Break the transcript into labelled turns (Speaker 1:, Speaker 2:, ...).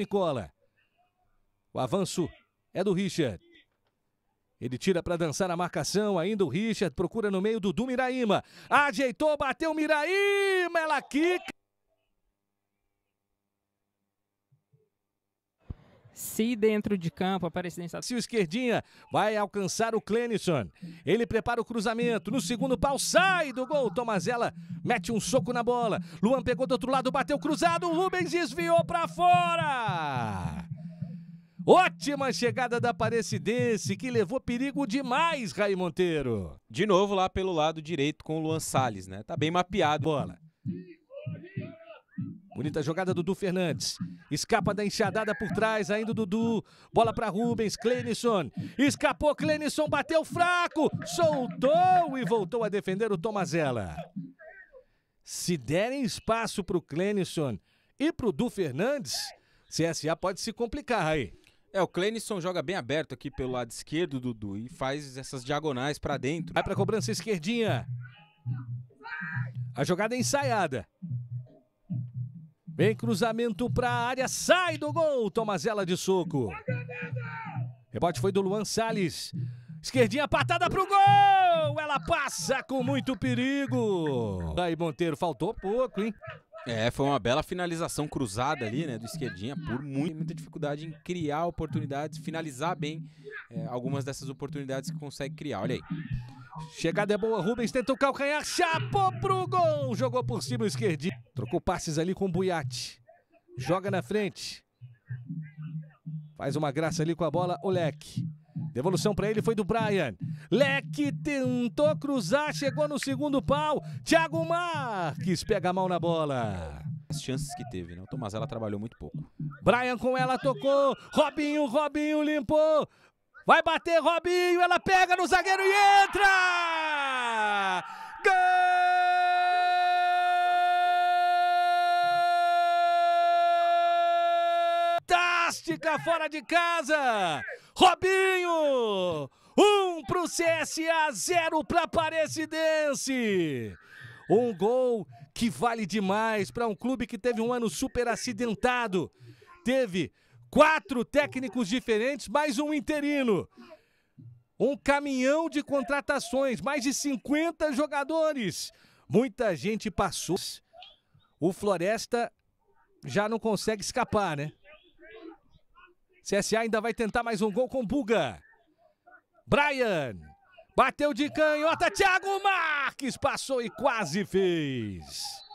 Speaker 1: Nicola. O avanço é do Richard. Ele tira para dançar a marcação, ainda o Richard procura no meio do Miraíma. Ajeitou, bateu Miraíma, ela quica. se dentro de campo a Aparecidense... Se o esquerdinha vai alcançar o Clenison. Ele prepara o cruzamento. No segundo pau, sai do gol. Tomazella mete um soco na bola. Luan pegou do outro lado, bateu cruzado. O Rubens desviou para fora. Ótima chegada da Aparecidense, que levou perigo
Speaker 2: demais, Raí Monteiro. De novo lá pelo lado direito com o Luan Salles, né? Tá bem mapeado.
Speaker 1: Bola. Bonita jogada, do Dudu Fernandes. Escapa da enxadada por trás, ainda o Dudu. Bola para Rubens, Clenison. Escapou Clenison, bateu fraco, soltou e voltou a defender o Tomazella. Se derem espaço para o Clenison e para o Du Fernandes,
Speaker 2: CSA pode se complicar aí. É, o Clenison joga bem aberto aqui pelo lado esquerdo, Dudu, e faz essas diagonais para dentro. Vai para cobrança esquerdinha. A
Speaker 1: jogada é ensaiada. Vem cruzamento para a área, sai do gol, Tomazella de soco. Rebote foi do Luan Salles. Esquerdinha patada pro gol! Ela passa com muito perigo. Aí Monteiro faltou pouco, hein?
Speaker 2: É, foi uma bela finalização cruzada ali, né, do esquerdinha, por muito, muita dificuldade em criar oportunidades, finalizar bem é, algumas dessas oportunidades
Speaker 1: que consegue criar. Olha aí. Chegada é boa, Rubens tenta o calcanhar, chapou pro gol, jogou por cima o esquerdinho. Trocou passes ali com o Buiati. Joga na frente. Faz uma graça ali com a bola, o leque. Devolução para ele foi do Brian. Leque tentou cruzar, chegou no segundo pau. Thiago Marques pega a mão na bola. As chances que teve, né? O Tomás ela trabalhou muito pouco. Brian com ela tocou. Robinho, Robinho limpou. Vai bater Robinho, ela pega no zagueiro e entra! Fantástica fora de casa. Robinho! Um pro CSA, zero pra Parecidense. Um gol que vale demais para um clube que teve um ano super acidentado. Teve quatro técnicos diferentes, mais um interino. Um caminhão de contratações, mais de 50 jogadores. Muita gente passou. O Floresta já não consegue escapar, né? CSA ainda vai tentar mais um gol com Buga. Brian. Bateu de canhota. Thiago Marques passou e quase fez.